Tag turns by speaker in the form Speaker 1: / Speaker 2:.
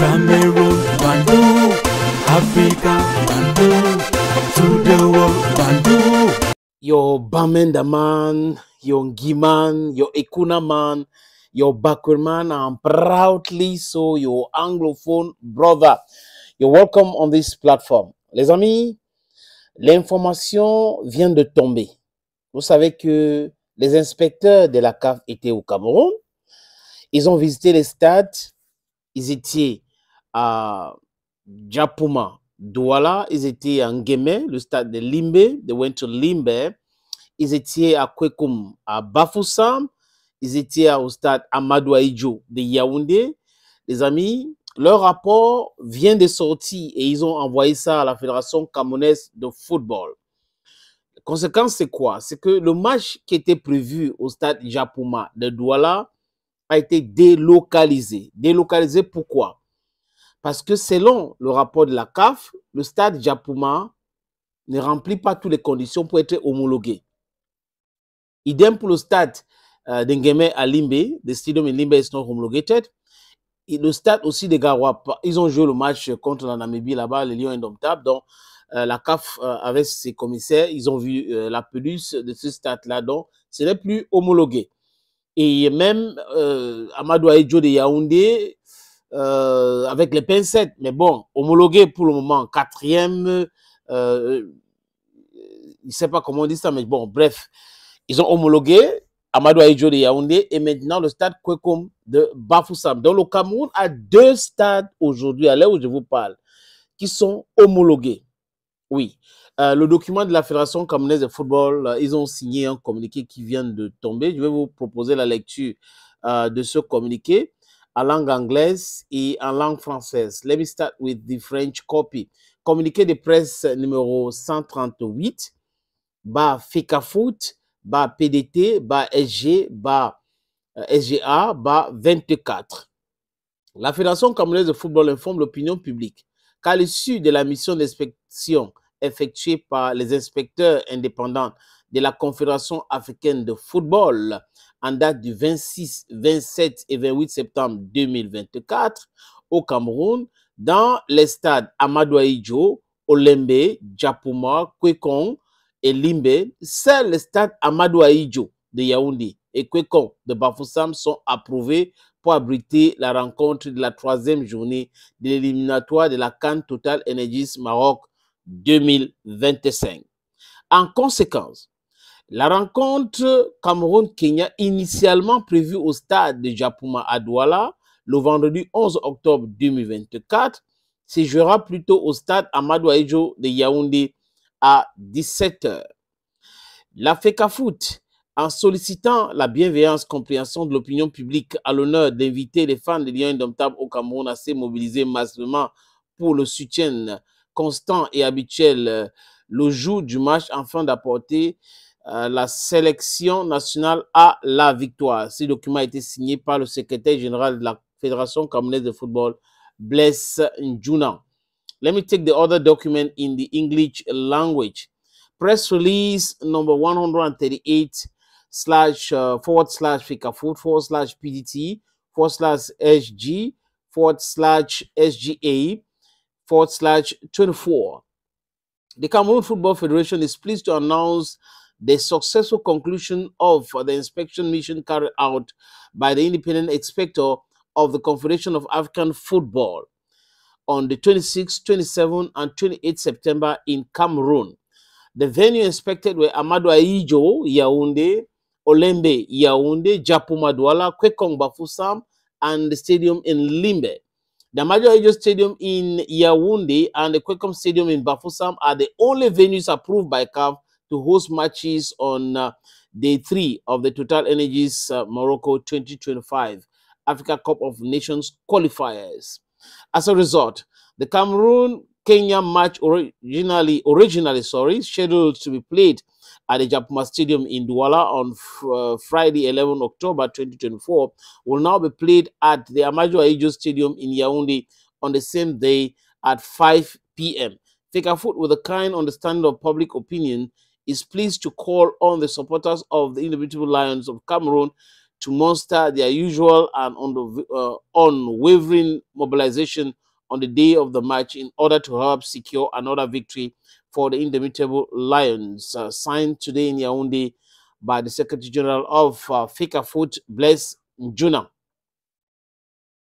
Speaker 1: Cameroon, Africa, to Your Bamenda man, your Giman, your Ekuna man, your Bakur man, and proudly so your Anglophone brother. You're welcome on this platform. Les amis, l'information vient de tomber. Vous savez que les inspecteurs de la CAF étaient au Cameroun. Ils ont visité les stades. Ils étaient à Japuma, Douala, ils étaient en Guémé, le stade de Limbe, they went to Limbe, ils étaient à Kwekum, à Bafoussam, ils étaient au stade Amadou de Yaoundé. Les amis, leur rapport vient de sortir et ils ont envoyé ça à la Fédération camerounaise de football. La conséquence, c'est quoi C'est que le match qui était prévu au stade Japuma de Douala a été délocalisé. Délocalisé pourquoi parce que selon le rapport de la CAF, le stade Japuma ne remplit pas toutes les conditions pour être homologué. Idem pour le stade euh, à Limbe, le stadium de Limbe is not Et le stade aussi de Garoua, ils ont joué le match contre la Namibie là-bas, les Lions Indomptables. Donc, euh, la CAF, avait euh, avec ses commissaires, ils ont vu euh, la pelouse de ce stade-là. Donc, ce n'est plus homologué. Et même Amadou Aïdjo de Yaoundé, euh, avec les pincettes, mais bon, homologué pour le moment, quatrième, euh, je euh, ne sais pas comment on dit ça, mais bon, bref, ils ont homologué Amadou Aïdjo de Yaoundé et maintenant le stade Kwekom de Bafoussam. Donc le Cameroun a deux stades aujourd'hui, à l'heure où je vous parle, qui sont homologués. Oui. Euh, le document de la Fédération camerounaise de football, ils ont signé un communiqué qui vient de tomber. Je vais vous proposer la lecture de ce communiqué en langue anglaise et en langue française. Let me start with the French copy. Communiqué de presse numéro 138, bas FECAFOOT, bas PDT, bas SG, bas euh, SGA, 24. La Fédération camerounaise de football informe l'opinion publique qu'à l'issue de la mission d'inspection effectuée par les inspecteurs indépendants de la Confédération africaine de football, en date du 26, 27 et 28 septembre 2024 au Cameroun dans les stades Amadou Ijo, Olembe, Djapouma, Kwekong et Limbe. Seuls les stades Amadou de Yaoundé et Kwekon de Bafoussam sont approuvés pour abriter la rencontre de la troisième journée de l'éliminatoire de la Cannes Total Energies Maroc 2025. En conséquence, la rencontre Cameroun-Kenya, initialement prévue au stade de Japuma à Douala le vendredi 11 octobre 2024, se jouera plutôt au stade Amadou de Yaoundé à 17h. La FECAFOOT, en sollicitant la bienveillance, compréhension de l'opinion publique à l'honneur d'inviter les fans de Lyon indomptable au Cameroun à se mobiliser massivement pour le soutien constant et habituel le jour du match afin d'apporter euh, la sélection nationale a la victoire. Ce document a été signé par le secrétaire général de la Fédération camerounaise de football, Bless Njuna. Let me take the other document in the English language. Press release number 138 slash uh, forward slash FICAFoot forward slash PDT forward slash SG forward slash SGA forward slash 24. The Cameroon Football Federation is pleased to announce the successful conclusion of the inspection mission carried out by the independent inspector of the Confederation of African Football on the 26, 27, and 28 September in Cameroon. The venue inspected were Amadou Aijo, Yaoundé, Olembe, Yaoundé, Japu Madwala, Kwekong Bafusam, and the stadium in Limbe. The Amadou Aijo Stadium in Yaoundé and the Kwekong Stadium in Bafusam are the only venues approved by CAF to host matches on uh, day three of the Total Energies uh, Morocco 2025 Africa Cup of Nations qualifiers. As a result, the Cameroon Kenya match originally originally sorry scheduled to be played at the Japma Stadium in Douala on uh, Friday 11 October 2024 will now be played at the Amaju Ajo Stadium in Yaoundé on the same day at 5 p.m. Take a foot with a kind understanding of public opinion is pleased to call on the supporters of the Indomitable Lions of Cameroon to muster their usual and uh, unwavering mobilization on the day of the match in order to help secure another victory for the Indomitable Lions, uh, signed today in Yaoundé by the Secretary General of uh, Fika Foot, Bless Njuna.